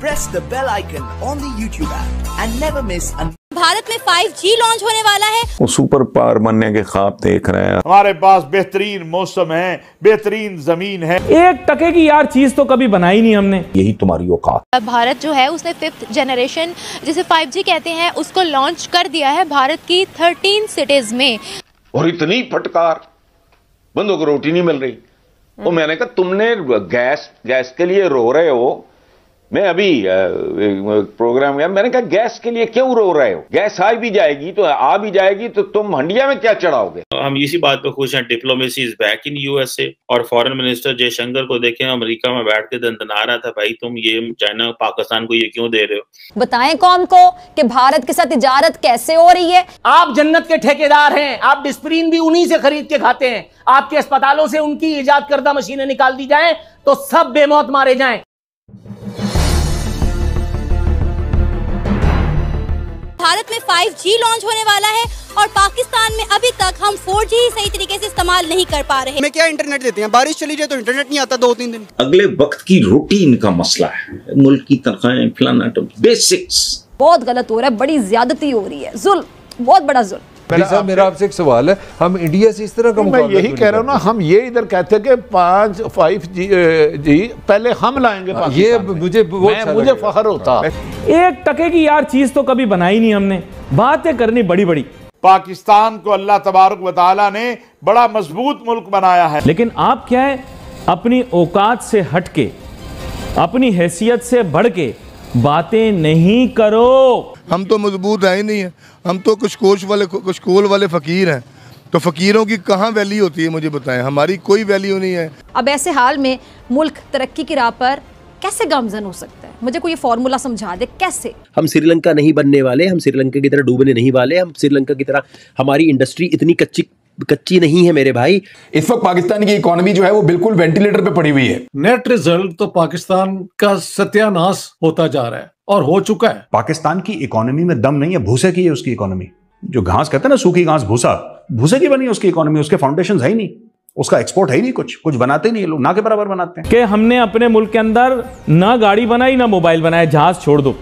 Press the bell icon on the YouTube app and never miss an Bharat में 5G launch होने वाला है वो सुपर पावर बनने के ख्वाब देख रहे हैं हमारे पास बेहतरीन मौसम है बेहतरीन जमीन है एक टके की यार चीज तो कभी बनाई नहीं हमने यही तुम्हारी औकात भारत जो है उसने फिफ्थ जनरेशन जिसे 5G कहते हैं उसको लॉन्च कर दिया है भारत की थर्टीन सिटीज में और इतनी फटकार बंदों को रोटी नहीं मिल रही तो मैंने कहा तुमने गैस गैस के लिए रो रहे हो मैं अभी प्रोग्राम गया मैंने कहा गैस के लिए क्यों रो रहे हो गैस आ भी जाएगी तो आ भी जाएगी तो तुम हंडिया में क्या चढ़ाओगे हम इसी बात पर खुश हैं diplomacy is back in USA और फॉरेन मिनिस्टर जयशंकर को देखे अमेरिका में बैठ के दंदना रहा था भाई तुम ये चाइना पाकिस्तान को ये क्यों दे रहे हो बताए कौन को कि भारत के साथ इजारत कैसे हो रही है आप जन्नत के ठेकेदार हैं आप डिस्प्रीन भी उन्हीं से खरीद के खाते हैं आपके अस्पतालों से उनकी ईजाद करदा मशीनें निकाल दी जाए तो सब बेमौत मारे जाए भारत में 5G लॉन्च होने वाला है और पाकिस्तान में अभी तक हम 4G सही तरीके से इस्तेमाल नहीं कर पा रहे हैं क्या इंटरनेट देते हैं बारिश चली जाए तो इंटरनेट नहीं आता दो तीन दिन अगले वक्त की रूटीन का मसला है मुल्क की तनख्वाहें बेसिक्स तो बहुत गलत हो रहा है बड़ी ज्यादती हो रही है जुल्म बहुत बड़ा जुल्म मेरा आपसे एक सवाल है हम इंडिया से इस तरह का मैं यही कह रहा हूँ ना हम ये इधर कहते कि फाइव जी जी पहले हम लाएंगे हाँ, ये मुझे अच्छा मुझे फखर होता एक टके की यार चीज़ तो कभी बनाई नहीं हमने बातें करनी बड़ी बड़ी पाकिस्तान को अल्लाह तबारक वाला ने बड़ा मजबूत मुल्क बनाया है लेकिन आप क्या है अपनी औकात से हटके अपनी हैसियत से बढ़ के बातें नहीं करो हम तो मजबूत है ही नहीं है हम तो कुछ कोश वाले कुछ कोल वाले फ़कीर हैं तो फ़कीरों की कहाँ वैल्यू होती है मुझे बताएं हमारी कोई वैल्यू नहीं है अब ऐसे हाल में मुल्क तरक्की की राह पर कैसे गामजन हो सकता है मुझे कोई ये फॉर्मूला समझा दे कैसे हम श्रीलंका नहीं बनने वाले हम श्रीलंका की तरह डूबने नहीं वाले हम श्रीलंका की तरह हमारी इंडस्ट्री इतनी कच्ची कच्ची नहीं है मेरे भाई इस वक्त पाकिस्तान की इकोनॉमी जो है वो बिल्कुल वेंटिलेटर पे पड़ी हुई है नेट रिजल्ट तो पाकिस्तान का सत्यानाश होता जा रहा है और हो चुका है पाकिस्तान की इकोनॉमी में दम नहीं है भूसे की है उसकी इकोनॉमी जो घास कहते हैं ना सूखी घास भूसा भूसे की बनी उसकी इकोनॉमी उसके फाउंडेशन है ही नहीं उसका एक्सपोर्ट है ही नहीं कुछ कुछ बनाते नहीं लोग ना के बराबर बनाते हैं कि हमने अपने मुल्क के अंदर ना गाड़ी बनाई ना मोबाइल बनाया जहाज छोड़ दो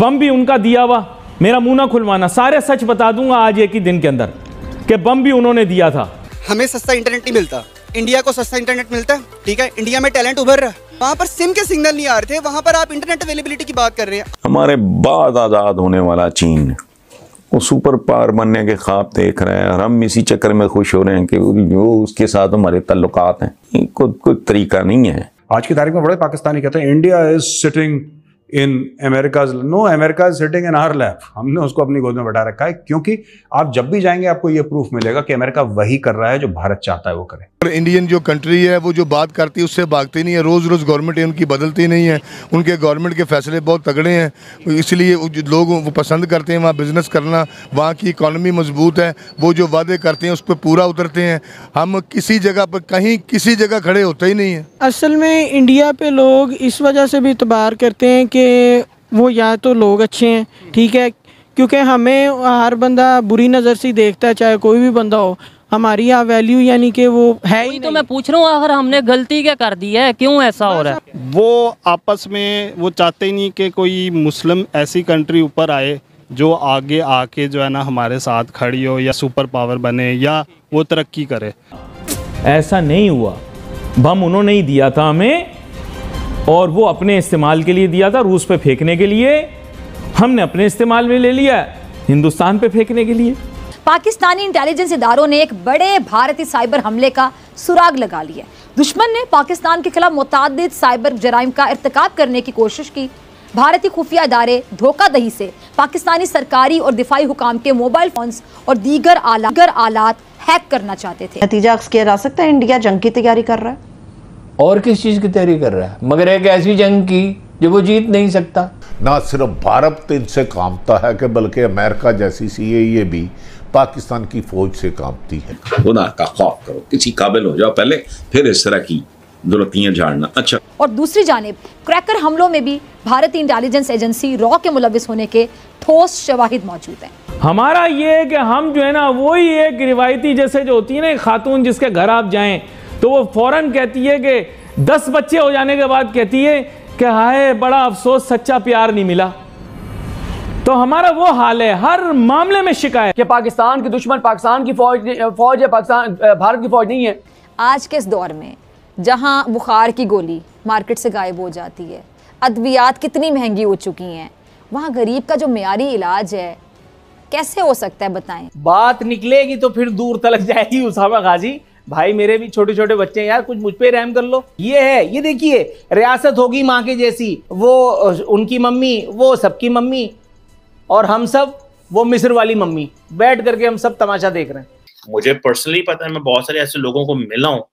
बम भी उनका दिया हुआ मेरा मुंह ना खुलवाना सारे सच बता दूंगा आज एक ही दिन के अंदर के बम भी उन्होंने दिया था हमें सस्ता इंटरनेट नहीं मिलता इंडिया को सस्ता इंटरनेट मिलता है ठीक है इंडिया में टैलेंट उभर रहा है वहाँ पर सिम के सिग्नल नहीं आ रहे थे वहाँ पर आप इंटरनेट अवेलेबिलिटी की बात कर रहे हैं हमारे बाद आज़ाद होने वाला चीन वो सुपर पावर बनने के ख्वाब देख रहे हैं और हम इसी चक्कर में खुश हो रहे हैं कि वो उसके साथ हमारे तल्लुकात हैं कोई कोई तरीका नहीं है आज की तारीख में बड़े पाकिस्तानी कहते हैं India is sitting in America's no America sitting in our lap हमने उसको अपनी गोद में बैठा रखा है क्योंकि आप जब भी जाएंगे आपको ये प्रूफ मिलेगा कि अमेरिका वही कर रहा है जो भारत चाहता है वो करें पर इंडियन जो कंट्री है वो जो बात करती है उससे भागती नहीं है रोज़ रोज़ गवर्नमेंट उनकी बदलती नहीं है उनके गवर्नमेंट के फैसले बहुत तगड़े हैं इसलिए लोग वो पसंद करते हैं वहाँ बिज़नेस करना वहाँ की इकानमी मजबूत है वो जो वादे करते हैं उस पर पूरा उतरते हैं हम किसी जगह पर कहीं किसी जगह खड़े होते ही नहीं हैं असल में इंडिया पे लोग इस वजह से भी इतबार करते हैं कि वो या तो लोग अच्छे हैं ठीक है क्योंकि हमें हर बंदा बुरी नज़र से देखता है चाहे कोई भी बंदा हो हमारी यहाँ वैल्यू यानी कि वो है ही तो मैं पूछ रहा हूँ अगर हमने गलती क्या कर दी है क्यों ऐसा हो रहा है वो आपस में वो चाहते नहीं कि कोई मुस्लिम ऐसी कंट्री ऊपर आए जो आगे आके जो है ना हमारे साथ खड़ी हो या सुपर पावर बने या वो तरक्की करे ऐसा नहीं हुआ बम उन्होंने ही दिया था हमें और वो अपने इस्तेमाल के लिए दिया था रूस पे फेंकने के लिए हमने अपने इस्तेमाल में ले लिया हिंदुस्तान पे फेंकने के लिए पाकिस्तानी इंटेलिजेंस इदारों ने एक बड़े भारतीय साइबर हमले का सुराग लगा लिया दुश्मन ने पाकिस्तान के खिलाफ मुतद साइबर जराइम का irतकब करने की कोशिश की भारतीय खुफिया इदारे धोखादही से पाकिस्तानी सरकारी और दिफाई हुकाम के मोबाइल फोन और दीगर आलागर आलात हैक करना चाहते थे नतीजा अक्स किया जा सकता है इंडिया जंग की तैयारी कर रहा है और किस चीज़ की तैयारी कर रहा है मगर एक ऐसी जंग की जो वो जीत नहीं सकता ना सिर्फ भारत इनसे कामता है कि बल्कि अमेरिका जैसी सी ये e भी पाकिस्तान की फौज से कांपती है खुदा का खौफ करो किसी काबिल हो जाओ पहले फिर इस तरह की दुरतियाँ झाड़ना अच्छा और दूसरी जानब क्रैकर हमलों में भी भारतीय इंटेलिजेंस एजेंसी रॉ के मुलविस होने के ठोस शवाहिद मौजूद हैं हमारा ये है कि हम जो है ना वही एक रिवायती जैसे जो होती है ना खातून जिसके घर आप जाएं तो वो फौरन कहती है कि दस बच्चे हो जाने के बाद कहती है कि हाय बड़ा अफसोस सच्चा प्यार नहीं मिला तो हमारा वो हाल है हर मामले में शिकायत कि पाकिस्तान के दुश्मन पाकिस्तान की फौज फौज है पाकिस्तान भारत की फौज नहीं है आज के इस दौर में जहाँ बुखार की गोली मार्केट से गायब हो जाती है अद्वियात कितनी महंगी हो चुकी हैं वहाँ गरीब का जो मीरी इलाज है कैसे हो सकता है बताएं बात निकलेगी तो फिर दूर तलक जाएगी उसामा गाजी भाई मेरे भी छोटे छोटे बच्चे हैं यार कुछ मुझ पे रहम कर लो ये है ये देखिए रियासत होगी माँ के जैसी वो उनकी मम्मी वो सबकी मम्मी और हम सब वो मिस्र वाली मम्मी बैठ करके हम सब तमाशा देख रहे हैं मुझे पर्सनली पता है मैं बहुत सारे ऐसे लोगों को मिला हूँ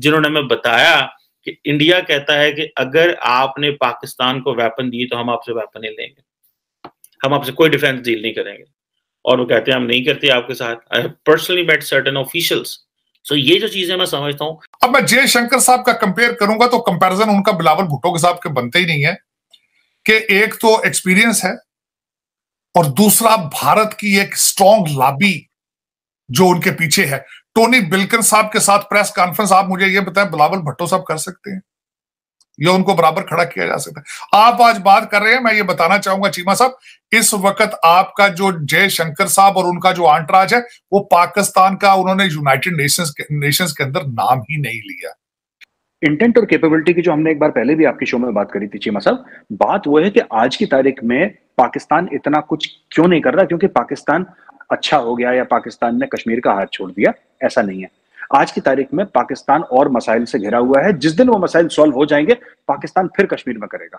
जिन्होंने हमें बताया कि इंडिया कहता है कि अगर आपने पाकिस्तान को वेपन दिए तो हम आपसे वेपन नहीं लेंगे हम आपसे कोई डिफेंस डील नहीं करेंगे और वो कहते हैं हम नहीं करते आपके साथ I personally met certain officials so ये जो चीजें मैं समझता हूँ अब मैं जय शंकर साहब का कंपेयर करूंगा तो कंपेरिजन उनका बिलावल भुट्टो के साहब के बनते ही नहीं है कि एक तो एक्सपीरियंस है और दूसरा भारत की एक स्ट्रॉन्ग लाबी जो उनके पीछे है टोनी बिल्कन साहब के साथ प्रेस कॉन्फ्रेंस आप मुझे ये बताएं बिलावल भट्टो साहब कर सकते हैं या उनको बराबर खड़ा किया जा सकता है आप आज बात कर रहे हैं मैं ये बताना चाहूंगा चीमा साहब इस वक्त आपका जो जयशंकर साहब और उनका जो आंटराज है वो पाकिस्तान का उन्होंने यूनाइटेड नेशंस नेशंस के अंदर नाम ही नहीं लिया इंटेंट और कैपेबिलिटी की जो हमने एक बार पहले भी आपके शो में बात करी थी चीमा साहब बात वो है कि आज की तारीख में पाकिस्तान इतना कुछ क्यों नहीं कर रहा क्योंकि पाकिस्तान अच्छा हो गया या पाकिस्तान ने कश्मीर का हाथ छोड़ दिया ऐसा नहीं है आज की तारीख में पाकिस्तान और मसाइल से घिरा हुआ है जिस दिन वो मसाइल सॉल्व हो जाएंगे पाकिस्तान फिर कश्मीर में करेगा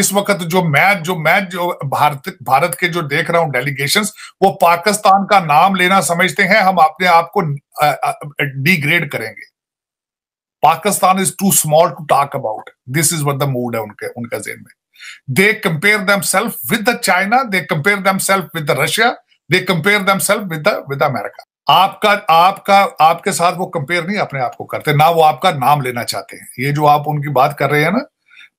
इस वक्त जो मैं जो मैं जो भारत भारत के जो देख रहा हूं डेलीगेशंस वो पाकिस्तान का नाम लेना समझते हैं हम अपने आप को डिग्रेड करेंगे Pakistan is too small to talk about this is the mood है उनके उनका जेन में They compare themselves with the China, they compare themselves with the Russia, they compare themselves with the with America. आपका आपका आपके साथ वो कंपेयर नहीं अपने आप को करते ना वो आपका नाम लेना चाहते हैं ये जो आप उनकी बात कर रहे हैं ना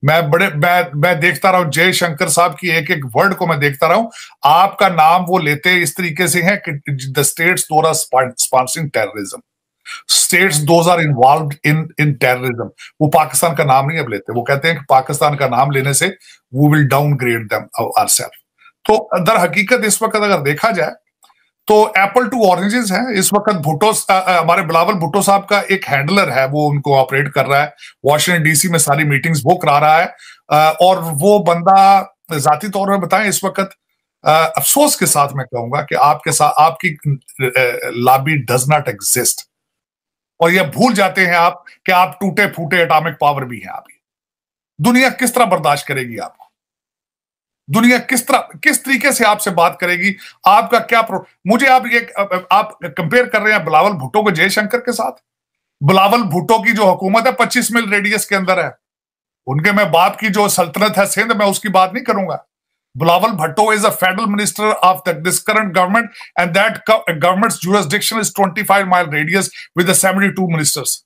मैं बड़े मैं मैं देखता रहा हूं जय शंकर साहब की एक एक वर्ड को मैं देखता रहा हूं आपका नाम वो लेते इस तरीके से है कि द स्टेट्स द्वारा sponsoring terrorism states those are involve in in terrorism वो पाकिस्तान का नाम नहीं अब लेते वो कहते हैं कि पाकिस्तान का नाम लेने से we will downgrade our self तो दर हकीकत इस वक्त अगर देखा जाए तो एप्पल टू ऑरेंजेस हैं इस वक्त भुट्टो हमारे बिलावल भुट्टो साहब का एक हैंडलर है वो उनको ऑपरेट कर रहा है वॉशिंगटन डीसी में सारी मीटिंग्स वो करा रहा है आ, और वो बंदा जाती तौर पर बताएं इस वक्त अफसोस के साथ मैं कहूंगा कि आपके साथ आपकी लाबी डज नॉट एग्जिस्ट और यह भूल जाते हैं आप कि आप टूटे फूटे एटॉमिक पावर भी हैं आप दुनिया किस तरह बर्दाश्त करेगी आपको दुनिया किस तरह किस तरीके से आपसे बात करेगी आपका क्या प्रो मुझे आप ये आप कंपेयर कर रहे हैं बिलावल भुट्टो को जयशंकर के साथ बिलावल भुट्टो की जो हुकूमत है पच्चीस मील रेडियस के अंदर है उनके मैं बाप की जो सल्तनत है सिंध मैं उसकी बात नहीं करूंगा Bilawal Bhutto is a federal minister of the, this current government, and that co government's jurisdiction is 25 mile radius with the 72 ministers.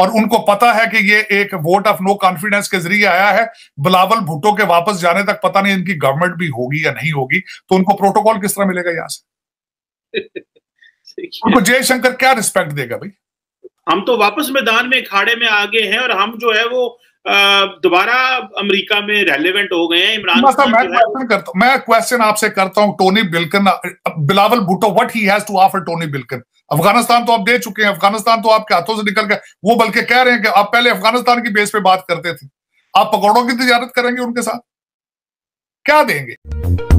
और उनको पता है कि ये एक वोट ऑफ नो कॉन्फिडेंस के जरिए आया है बिलावल भुट्टो के वापस जाने तक पता नहीं इनकी गवर्नमेंट भी होगी या नहीं होगी तो उनको प्रोटोकॉल किस तरह मिलेगा यहाँ से उनको जयशंकर क्या रिस्पेक्ट देगा भाई हम तो वापस मैदान में खाड़े में आगे हैं और हम जो है वो दोबारा अमेरिका में रेलेवेंट हो गए इमरान खान मैं क्वेश्चन करता हूं मैं क्वेश्चन आपसे करता हूं Tony Blinken Bilawal Bhutto what he has to offer Tony Blinken Afghanistan तो आप दे चुके हैं अफगानिस्तान तो आपके हाथों से निकल गया वो बल्कि कह रहे हैं कि आप पहले अफगानिस्तान की बेस पे बात करते थे आप पकौड़ों की तजारत करेंगे उनके साथ क्या देंगे